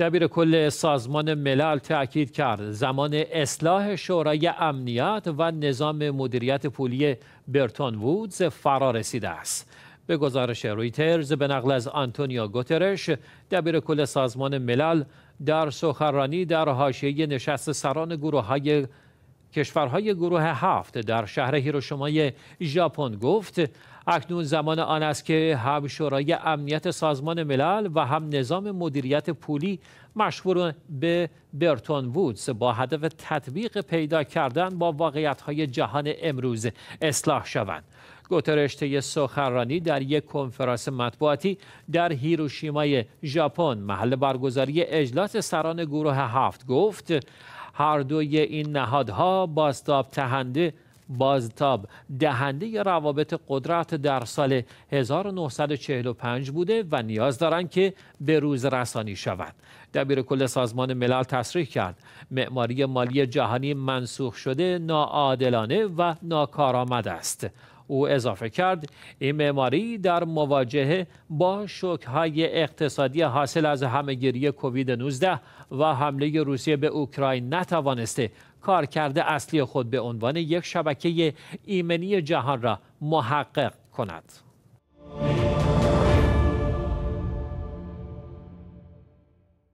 دبیر کل سازمان ملل تأکید کرد زمان اصلاح شورای امنیت و نظام مدیریت پولی برتون وودز فرا رسیده است. به گزارش رویترز به نقل از آنتونیا گوترش دبیر کل سازمان ملل در سخنرانی در حاشیه نشست سران گروه های کشورهای گروه هفت در شهر هیروشیمای ژاپن گفت اکنون زمان آن است که هم شورای امنیت سازمان ملل و هم نظام مدیریت پولی مشهور به برتون وودز با هدف تطبیق پیدا کردن با واقعیت‌های جهان امروز اصلاح شوند. گوترش سخنرانی در یک کنفرانس مطبوعاتی در هیروشیمای ژاپن محل برگزاری اجلاس سران گروه هفت گفت هر دوی این نهادها بازتاب تهنده بازتاب دهنده روابط قدرت در سال 1945 بوده و نیاز دارند که به روز رسانی شود. دبیر کل سازمان ملل تصریح کرد معماری مالی جهانی منسوخ شده ناعادلانه و ناکارآمد است. او اضافه کرد این معماری در مواجهه با شوکهای اقتصادی حاصل از همگیری کووید 19 و حمله روسیه به اوکراین نتوانسته کار کرده اصلی خود به عنوان یک شبکه ایمنی جهان را محقق کند.